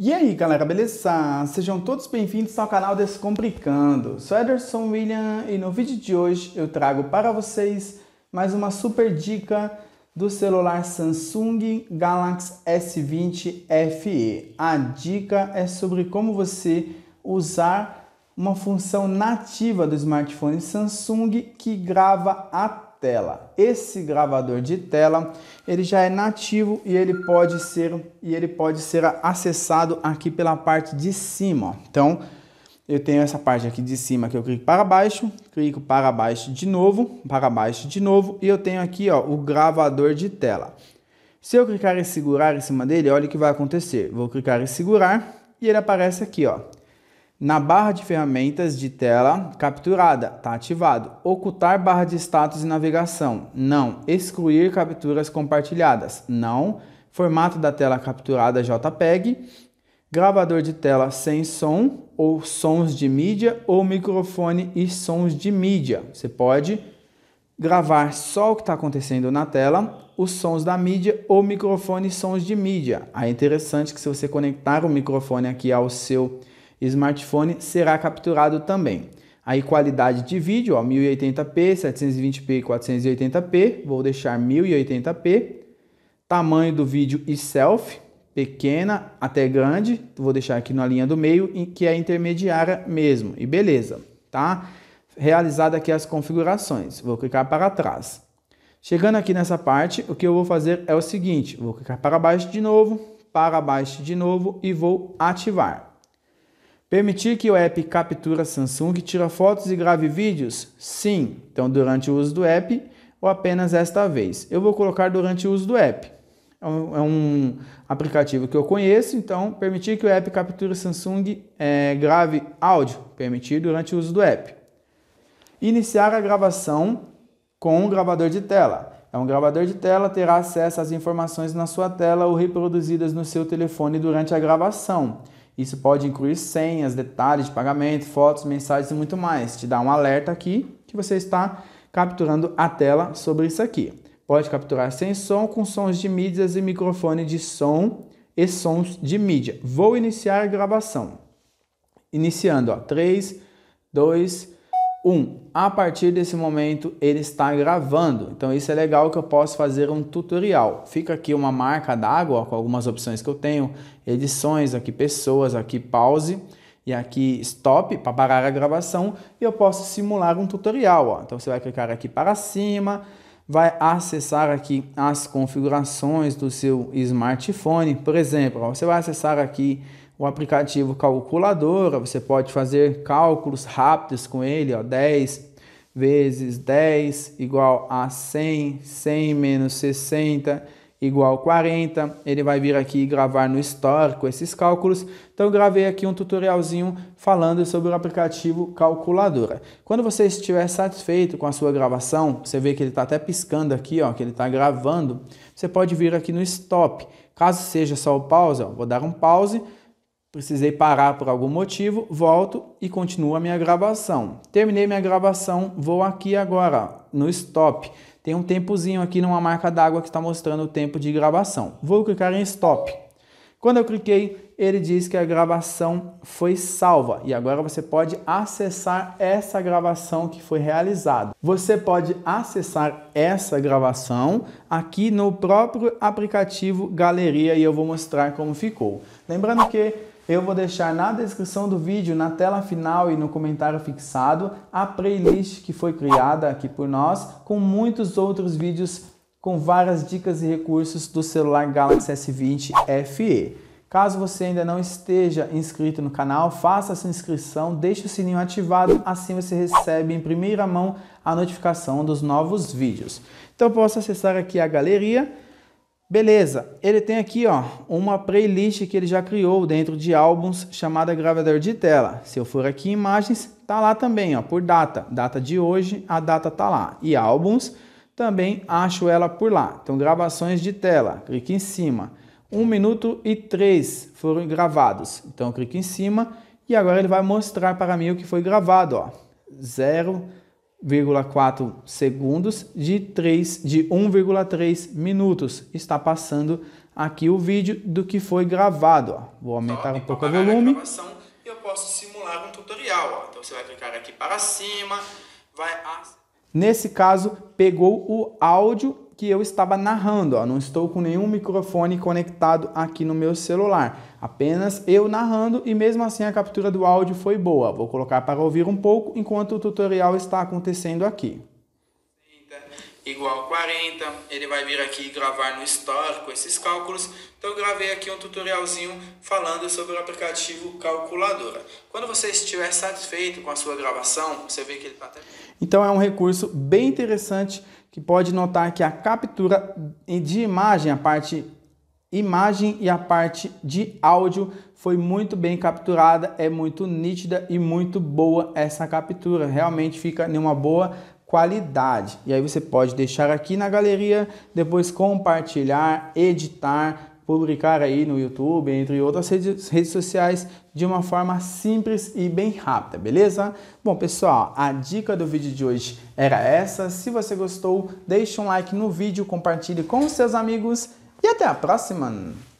E aí galera, beleza? Sejam todos bem-vindos ao canal Descomplicando. Sou Ederson William e no vídeo de hoje eu trago para vocês mais uma super dica do celular Samsung Galaxy S20 FE. A dica é sobre como você usar uma função nativa do smartphone Samsung que grava a tela. Esse gravador de tela, ele já é nativo e ele pode ser e ele pode ser acessado aqui pela parte de cima, Então, eu tenho essa parte aqui de cima que eu clico para baixo, clico para baixo de novo, para baixo de novo e eu tenho aqui, ó, o gravador de tela. Se eu clicar e segurar em cima dele, olha o que vai acontecer. Vou clicar e segurar e ele aparece aqui, ó na barra de ferramentas de tela capturada, está ativado. Ocultar barra de status e navegação, não. Excluir capturas compartilhadas, não. Formato da tela capturada JPEG, gravador de tela sem som ou sons de mídia ou microfone e sons de mídia. Você pode gravar só o que está acontecendo na tela, os sons da mídia ou microfone e sons de mídia. Ah, é interessante que se você conectar o microfone aqui ao seu smartphone será capturado também. Aí qualidade de vídeo, ó, 1080p, 720p e 480p, vou deixar 1080p. Tamanho do vídeo e self, pequena até grande, vou deixar aqui na linha do meio, que é intermediária mesmo. E beleza, tá? Realizada aqui as configurações, vou clicar para trás. Chegando aqui nessa parte, o que eu vou fazer é o seguinte, vou clicar para baixo de novo, para baixo de novo e vou ativar. Permitir que o app captura Samsung e tira fotos e grave vídeos? Sim. Então, durante o uso do app ou apenas esta vez? Eu vou colocar durante o uso do app. É, é um, aplicativo que eu conheço, então permitir que o app capture Samsung é, grave áudio, permitir durante o uso do app. Iniciar a gravação com um gravador de tela. É um gravador de tela, terá acesso às informações na sua tela ou reproduzidas no seu telefone durante a gravação. Isso pode incluir senhas, detalhes de pagamento, fotos, mensagens e muito mais. Te dá um alerta aqui que você está capturando a tela sobre isso aqui. Pode capturar sem som, com sons de mídias e microfone de som e sons de mídia. Vou iniciar a gravação. Iniciando, ó, 3, 2, 1. 1. A partir desse momento ele está gravando, então isso é legal que eu posso fazer um tutorial. Fica aqui uma marca d'água com algumas opções que eu tenho, edições, aqui pessoas, aqui pause e aqui stop para parar a gravação e eu posso simular um tutorial. Ó. Então você vai clicar aqui para cima, vai acessar aqui as configurações do seu smartphone, por exemplo, ó, você vai acessar aqui o aplicativo calculadora, você pode fazer cálculos rápidos com ele, ó, 10 vezes 10 igual a 100, 100 menos 60 igual 40. Ele vai vir aqui gravar no histórico esses cálculos. Então eu gravei aqui um tutorialzinho falando sobre o aplicativo calculadora. Quando você estiver satisfeito com a sua gravação, você vê que ele está até piscando aqui, ó, que ele está gravando, você pode vir aqui no stop. Caso seja só o pause, ó, vou dar um pause, precisei parar por algum motivo, volto e continuo a minha gravação. Terminei minha gravação, vou aqui agora no stop. Tem um tempozinho aqui numa marca d'água que está mostrando o tempo de gravação. Vou clicar em stop. Quando eu cliquei, ele diz que a gravação foi salva e agora você pode acessar essa gravação que foi realizada. Você pode acessar essa gravação aqui no próprio aplicativo Galeria e eu vou mostrar como ficou. Lembrando que eu vou deixar na descrição do vídeo, na tela final e no comentário fixado, a playlist que foi criada aqui por nós, com muitos outros vídeos com várias dicas e recursos do celular Galaxy S20 FE. Caso você ainda não esteja inscrito no canal, faça sua inscrição, deixe o sininho ativado, assim você recebe em primeira mão a notificação dos novos vídeos. Então eu posso acessar aqui a galeria Beleza, ele tem aqui ó, uma playlist que ele já criou dentro de álbuns chamada Gravador de Tela. Se eu for aqui em imagens, tá lá também ó, por data. Data de hoje, a data tá lá. E álbuns, também acho ela por lá. Então gravações de tela, clique em cima. 1 um minuto e 3 foram gravados. Então clique em cima e agora ele vai mostrar para mim o que foi gravado. Ó. 0, 1,4 segundos de 3 de 1,3 minutos. Está passando aqui o vídeo do que foi gravado. Ó. Vou aumentar Top, um então pouco o volume. eu posso simular um tutorial. Ó. Então você vai clicar aqui para cima, vai a... Nesse caso, pegou o áudio que eu estava narrando, ó, não estou com nenhum microfone conectado aqui no meu celular, apenas eu narrando e mesmo assim a captura do áudio foi boa. Vou colocar para ouvir um pouco enquanto o tutorial está acontecendo aqui igual a 40, ele vai vir aqui gravar no histórico esses cálculos. Então eu gravei aqui um tutorialzinho falando sobre o aplicativo calculadora. Quando você estiver satisfeito com a sua gravação, você vê que ele está até... Então é um recurso bem interessante que pode notar que a captura de imagem, a parte imagem e a parte de áudio foi muito bem capturada, é muito nítida e muito boa essa captura. Realmente fica em uma boa qualidade. E aí você pode deixar aqui na galeria, depois compartilhar, editar, publicar aí no YouTube, entre outras redes, redes sociais, de uma forma simples e bem rápida, beleza? Bom, pessoal, a dica do vídeo de hoje era essa. Se você gostou, deixe um like no vídeo, compartilhe com seus amigos e até a próxima!